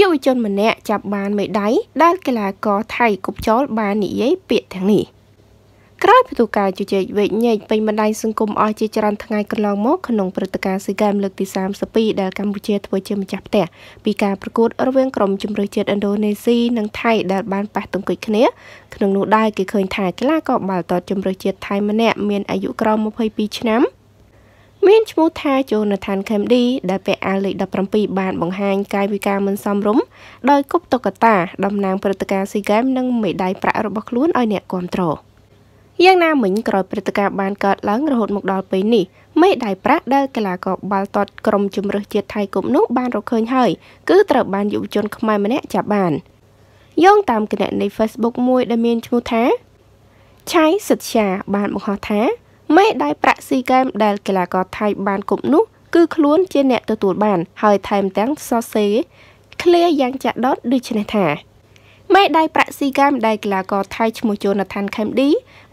យុវជនម្នាក់ចាប់បានមេដាយដែលកីឡាករថៃគប់ចោលបាននិយាយពាក្យទាំងនេះក្រោយពីទូការជជែកវែកញែកពេញបណ្ដាញសង្គមអស់ជាច្រើនថ្ងៃកន្លងមកក្នុងព្រឹត្តិការណ៍ស៊ីហ្គេមលើកទី32ដែលកម្ពុជាធ្វើជាម្ចាស់ផ្ទះពីការប្រកួតរវាងក្រុមជម្រើសជាតិឥណ្ឌូនេស៊ីនិងថៃដែលបានប៉ះទង្គិចគ្នាក្នុងនោះដែរគេឃើញថាកីឡាករបាល់ទាត់ជម្រើសជាតិថៃម្នាក់មានអាយុក្រោម22ឆ្នាំមានឈ្មោះថាជូណាថានខេមឌីដែលពាក់អាវលេខ17បានបង្ហាញកាយវិការមិនសមរម្យដោយគប់តុក្កតាតំណាងព្រឹត្តិការណ៍ស៊ីហ្គេមនិងមេដាយប្រាក់របស់ខ្លួនឲ្យអ្នកគាំទ្រយ៉ាងណាមិញក្រោយព្រឹត្តិការណ៍បានកើតឡើងរហូតមកដល់ពេលនេះមេដាយប្រាក់ដែលកីឡាករបាល់ទាត់ក្រុមជម្រើសជាតិថៃគប់នោះបានរកឃើញហើយគឺត្រូវបានយុវជនខ្មែរម្នាក់ចាប់បានយោងតាមគណនី Facebook មួយដែលមានឈ្មោះថាឆៃសិទ្ធាបានបង្ហោះថាមេដៃប្រាក់ស៊ីហ្គេមដែលកីឡាករថៃបានគប់នោះគឺខ្លួនជាអ្នកទទួលបានហើយថែមទាំងសរសេរឃ្លាយ៉ាងចាក់ដុតដូចនេះថាមេដៃប្រាក់ស៊ីហ្គេមដែលកីឡាករថៃឈ្មោះ Jonathan Kemedy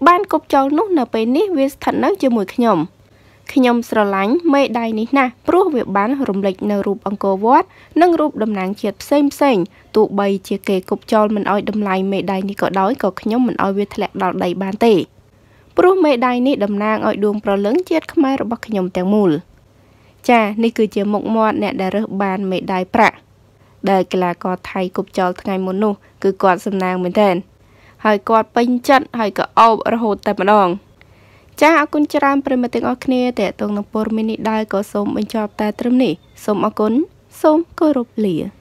បានគប់ចោលនោះនៅពេលនេះវាស្ថិតនៅជាមួយខ្ញុំខ្ញុំស្រឡាញ់មេដៃនេះណាស់ព្រោះវាបានរំលេចនៅរូបអង្គរវត្តនិងរូបតំណាងជាតិផ្សេងផ្សេងទោះបីជាគេគប់ចោលមិនអោយតម្លៃមេដៃនេះក៏ដោយក៏ខ្ញុំមិនអោយវាធ្លាក់ដល់ដីបានទេព្រោះមេដៃនេះតំណាងឲ្យដួងប្រលឹងជាតិខ្មែររបស់ខ្ញុំទាំងមូល ចានេះគឺជាមុខមាត់អ្នកដែលរើសបានមេដៃប្រាក់ដែលកីឡាករថៃគប់ចោលថ្ងៃមុននោះគឺគាត់សំណាងមែនទែនហើយគាត់ពេញចិត្តហើយក៏អោបរហូតតែម្ដងចាអរគុណច្រើនប្រិមត្តទាំងអស់គ្នាតេតងនឹងពរមីននេះដែរក៏សូមបញ្ចប់តែត្រឹមនេះសូមអរគុណសូមគោរពលា